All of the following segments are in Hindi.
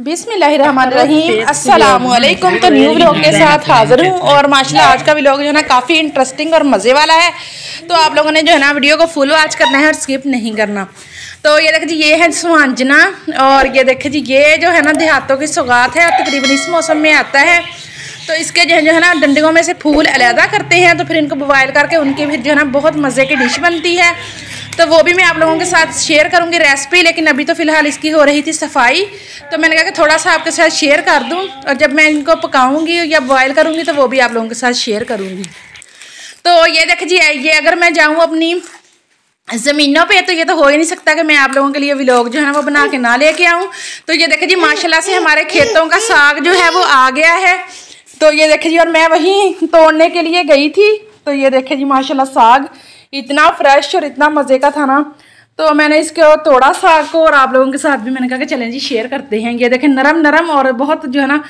अस्सलाम असलकुम तो न्यू ब्लॉग के साथ हाजिर हूँ और माशाल्लाह आज का ब्लॉग जो है ना काफ़ी इंटरेस्टिंग और मज़े वाला है तो आप लोगों ने जो है ना वीडियो को फुल वॉच करना है और स्किप नहीं करना तो ये देखिए जी ये है सुहांजना और ये देखिए जी ये जो है ना देहातों की सौगात है तकरीबन इस मौसम में आता है तो इसके जो है जो है ना डंडियों में से फूल अलहदा करते हैं तो फिर इनको बॉयल करके उनकी फिर जो है ना बहुत मज़े की डिश बनती है तो वो भी मैं आप लोगों के साथ शेयर करूँगी रेसिपी लेकिन अभी तो फ़िलहाल इसकी हो रही थी सफाई तो मैंने कहा कि थोड़ा सा आपके साथ शेयर कर दूँ और जब मैं इनको पकाऊँगी या बॉयल करूँगी तो वो भी आप लोगों के साथ शेयर करूँगी तो ये देखे जी ये अगर मैं जाऊँ अपनी ज़मीनों पे तो ये तो हो ही नहीं सकता कि मैं आप लोगों के लिए व्लॉग जो है वो बना के ना लेके आऊँ तो ये देखें जी माशाल्लाह से हमारे खेतों का साग जो है वो आ गया है तो ये देखें जी और मैं वहीं तोड़ने के लिए गई थी तो ये देखें जी माशाल्लाह साग इतना फ्रेश और इतना मज़े का था ना तो मैंने इसको थोड़ा सा को और आप लोगों के साथ भी मैंने कहा कि चलें जी शेयर करते हैं ये देखें नरम नरम और बहुत जो है ना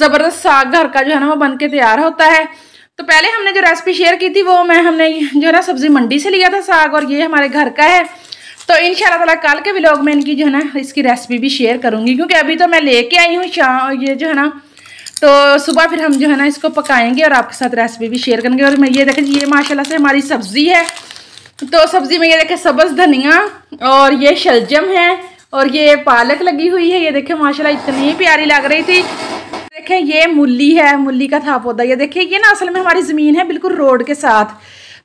ज़बरदस्त साग घर का जो है ना वो बन के तैयार होता है तो पहले हमने जो रेसिपी शेयर की थी वो मैं हमने जो है ना सब्ज़ी मंडी से लिया था साग और ये हमारे घर का है तो इन ताला कल के व्लॉग में इनकी जो है ना इसकी रेसिपी भी शेयर करूँगी क्योंकि अभी तो मैं लेके आई हूँ शाम ये जो है ना तो सुबह फिर हम जो है ना इसको पकाएंगे और आपके साथ रेसिपी भी शेयर करेंगे और मैं ये देखें ये माशाल्लाह से हमारी सब्ज़ी है तो सब्ज़ी में ये देखें सब्ज़ धनिया और ये शलजम है और ये पालक लगी हुई है ये देखें माशा इतनी प्यारी लग रही थी देखें ये मूली है मूली का था पौधा ये देखें ये ना असल में हमारी ज़मीन है बिल्कुल रोड के साथ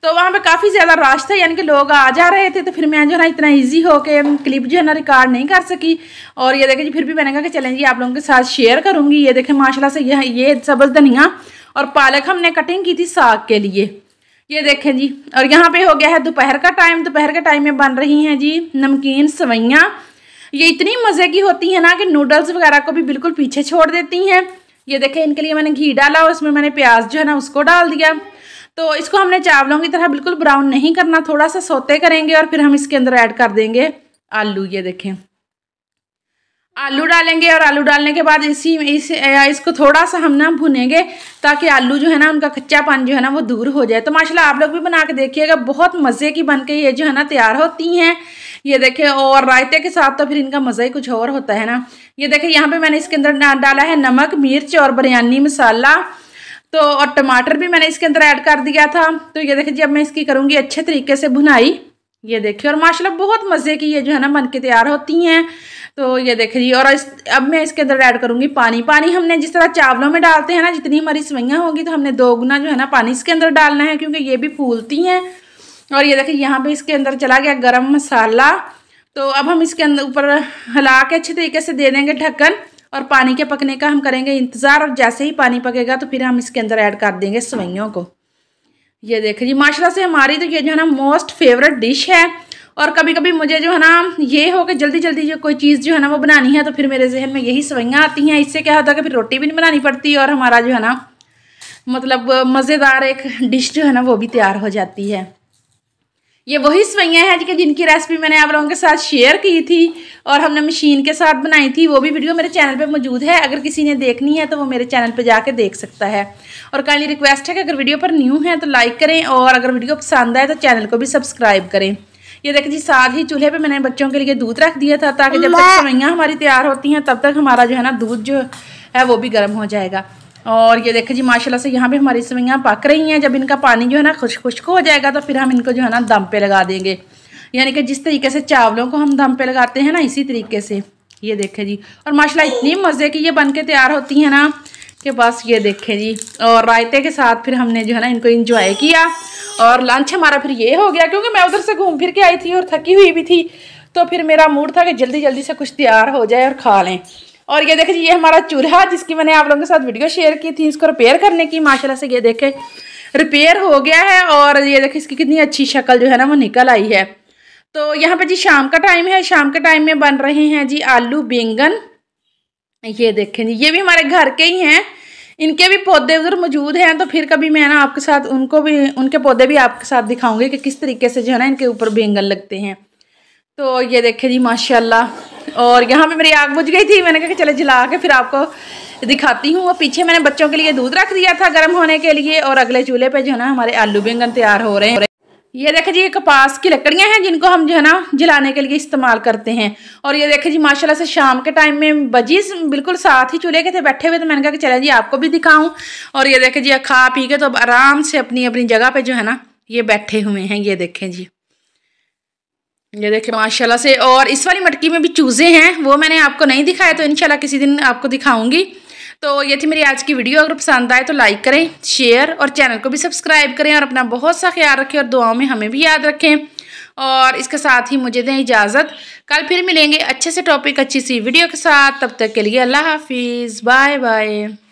तो वहाँ पे काफ़ी ज़्यादा रश था यानी कि लोग आ जा रहे थे तो फिर मैं जो है ना इतना ईजी हो के क्लिप जो है ना रिकॉर्ड नहीं कर सकी और ये देखें जी फिर भी मैंने कहा कि चलें जी आप लोगों के साथ शेयर करूँगी ये देखें माशाला से यह ये सब्ज़ धनिया और पालक हमने कटिंग की थी साग के लिए ये देखें जी और यहाँ पर हो गया है दोपहर का टाइम दोपहर के टाइम में बन रही हैं जी नमकीन सवैयाँ ये इतनी मज़े की होती हैं ना कि नूडल्स वगैरह को भी बिल्कुल पीछे छोड़ देती हैं ये देखें इनके लिए मैंने घी डाला और उसमें मैंने प्याज जो है ना उसको डाल दिया तो इसको हमने चावलों की तरह बिल्कुल ब्राउन नहीं करना थोड़ा सा सोते करेंगे और फिर हम इसके अंदर ऐड कर देंगे आलू ये देखें आलू डालेंगे और आलू डालने के बाद इसी इस इसको थोड़ा सा हम ना भुनेंगे ताकि आलू जो है ना उनका कच्चापन जो है ना वो दूर हो जाए तो माशाल्लाह आप लोग भी बना के देखिएगा बहुत मज़े की बन के ये जो है ना तैयार होती हैं ये देखें और रायते के साथ तो फिर इनका मज़ा ही कुछ और होता है ना ये देखें यहाँ पर मैंने इसके अंदर डाला है नमक मिर्च और बिरयानी मसाला तो और टमाटर भी मैंने इसके अंदर ऐड कर दिया था तो ये देखिए जब मैं इसकी करूँगी अच्छे तरीके से भुनाई ये देखिए और माशाल्लाह बहुत मज़े की ये जो है ना बन के तैयार होती हैं तो ये देखिए और इस अब मैं इसके अंदर ऐड करूँगी पानी पानी हमने जिस तरह चावलों में डालते हैं ना जितनी हमारी सवैयाँ होगी तो हमने दो गुना जो है ना पानी इसके अंदर डालना है क्योंकि ये भी फूलती हैं और ये देखिए यहाँ पर इसके अंदर चला गया गर्म मसाला तो अब हम इसके अंदर ऊपर हिला के अच्छे तरीके से दे देंगे ढक्कन और पानी के पकने का हम करेंगे इंतज़ार और जैसे ही पानी पकेगा तो फिर हम इसके अंदर ऐड कर देंगे सवैयों को ये देखें जी माशाल्लाह से हमारी तो ये जो है ना मोस्ट फेवरेट डिश है और कभी कभी मुझे जो है ना ये हो कि जल्दी जल्दी जो कोई चीज़ जो है ना वो बनानी है तो फिर मेरे जहन में यही सवैयाँ आती हैं इससे क्या होता है कि फिर रोटी भी नहीं बनानी पड़ती और हमारा जो है ना मतलब मज़ेदार एक डिश जो है ना वो भी तैयार हो जाती है ये वही सवैयाँ हैं कि जिनकी रेसिपी मैंने आप लोगों के साथ शेयर की थी और हमने मशीन के साथ बनाई थी वो भी वीडियो मेरे चैनल पे मौजूद है अगर किसी ने देखनी है तो वो मेरे चैनल पे जाके देख सकता है और काइंडली रिक्वेस्ट है कि अगर वीडियो पर न्यू है तो लाइक करें और अगर वीडियो पसंद आए तो चैनल को भी सब्सक्राइब करें ये देखें जी साथ ही चूल्हे पर मैंने बच्चों के लिए दूध रख दिया था ताकि जब तक सवैयाँ हमारी तैयार होती हैं तब तक हमारा जो है ना दूध जो है वो भी गर्म हो जाएगा और ये देखें जी माशाल्लाह से यहाँ पे हमारी सवैयाँ पक रही हैं जब इनका पानी जो है ना खुश खुश्क हो जाएगा तो फिर हम इनको जो है ना दम पे लगा देंगे यानी कि जिस तरीके से चावलों को हम दम पे लगाते हैं ना इसी तरीके से ये देखें जी और माशाल्लाह इतनी मज़े की ये बन के तैयार होती हैं ना कि बस ये देखें जी और रायते के साथ फिर हमने जो है ना इनको इंजॉय किया और लंच हमारा फिर ये हो गया क्योंकि मैं उधर से घूम फिर के आई थी और थकी हुई भी थी तो फिर मेरा मूड था कि जल्दी जल्दी से कुछ तैयार हो जाए और खा लें और ये देखिए ये हमारा चूल्हा जिसकी मैंने आप लोगों के साथ वीडियो शेयर की थी इसको रिपेयर करने की माशाला से ये देखे रिपेयर हो गया है और ये देखे इसकी कितनी अच्छी शक्ल जो है ना वो निकल आई है तो यहाँ पर जी शाम का टाइम है शाम के टाइम में बन रहे हैं जी आलू बैंगन ये देखें जी ये भी हमारे घर के ही हैं इनके भी पौधे उधर मौजूद हैं तो फिर कभी मैं ना आपके साथ उनको भी उनके पौधे भी आपके साथ दिखाऊंगी कि किस तरीके से जो है ना इनके ऊपर बैंगन लगते हैं तो ये देखे जी माशाल्लाह और यहाँ पे मेरी आग बुझ गई थी मैंने कहा चले जला के फिर आपको दिखाती हूँ और पीछे मैंने बच्चों के लिए दूध रख दिया था गर्म होने के लिए और अगले चूल्हे पे जो है ना हमारे आलू बैंगन तैयार हो रहे हैं ये देखे जी ये कपास की लकड़ियाँ हैं जिनको हम जो है ना जलाने के लिए इस्तेमाल करते हैं और ये देखे जी माशाला से शाम के टाइम में बजी बिल्कुल साथ ही चूल्हे के थे बैठे हुए तो मैंने कहा कि चले जी आपको भी दिखाऊँ और ये देखे जी खा पी के तो आराम से अपनी अपनी जगह पर जो है ना ये बैठे हुए हैं ये देखें जी ये देखें माशाल्लाह से और इस वाली मटकी में भी चूज़े हैं वो मैंने आपको नहीं दिखाया तो इंशाल्लाह किसी दिन आपको दिखाऊंगी तो ये थी मेरी आज की वीडियो अगर पसंद आए तो लाइक करें शेयर और चैनल को भी सब्सक्राइब करें और अपना बहुत सा ख्याल रखें और दुआओं में हमें भी याद रखें और इसके साथ ही मुझे दें इजाज़त कल फिर मिलेंगे अच्छे से टॉपिक अच्छी सी वीडियो के साथ तब तक के लिए अल्लाह हाफिज़ बाय बाय